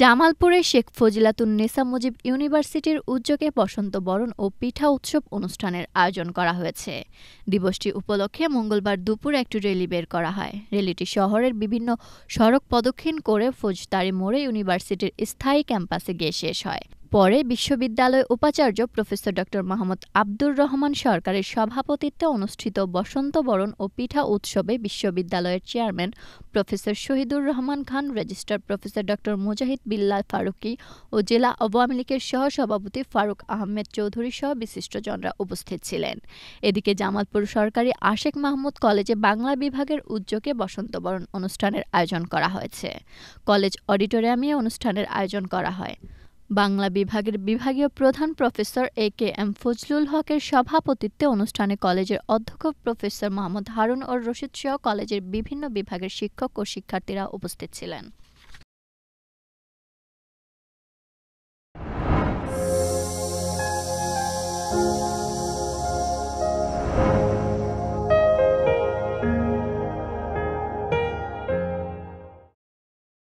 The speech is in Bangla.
জামালপুরের শেখ নেসা মুজিব ইউনিভার্সিটির উদ্যোগে বসন্ত বরণ ও পিঠা উৎসব অনুষ্ঠানের আয়োজন করা হয়েছে দিবসটি উপলক্ষে মঙ্গলবার দুপুর একটি র্যালি বের করা হয় র্যালিটি শহরের বিভিন্ন সড়ক প্রদক্ষিণ করে ফৌজদারি মোড়ে ইউনিভার্সিটির স্থায়ী ক্যাম্পাসে গিয়ে শেষ হয় পরে বিশ্ববিদ্যালয় উপাচার্য প্রফেসর ড মাহমুদ আব্দুর রহমান সরকারের সভাপতিত্বে অনুষ্ঠিত বসন্ত বরণ ও পিঠা উৎসবে বিশ্ববিদ্যালয়ের chairman professor Shahidur Rahman Khan registrar professor ড মুজাহিদ বিল্লাল ফারুকি ও জেলা আওয়ামী লীগের সহসভাপতি ফারুক আহমেদ চৌধুরী সহ বিশিষ্টজনরা উপস্থিত ছিলেন এদিকে জামালপুর সরকারি আশেখ মাহমুদ কলেজে বাংলা বিভাগের উদ্যোগে বসন্তবরণ অনুষ্ঠানের আয়োজন করা হয়েছে কলেজ অডিটোরিয়ামে অনুষ্ঠানের আয়োজন করা হয় বাংলা বিভাগের বিভাগীয় প্রধান professor A K M Fazlul হকের সভাপতিত্বে অনুষ্ঠানে কলেজের অধ্যক্ষ প্রফেসর মোহাম্মদ হারুন ও রশিদ সহ কলেজের বিভিন্ন বিভাগের শিক্ষক ও শিক্ষার্থীরা উপস্থিত ছিলেন thank you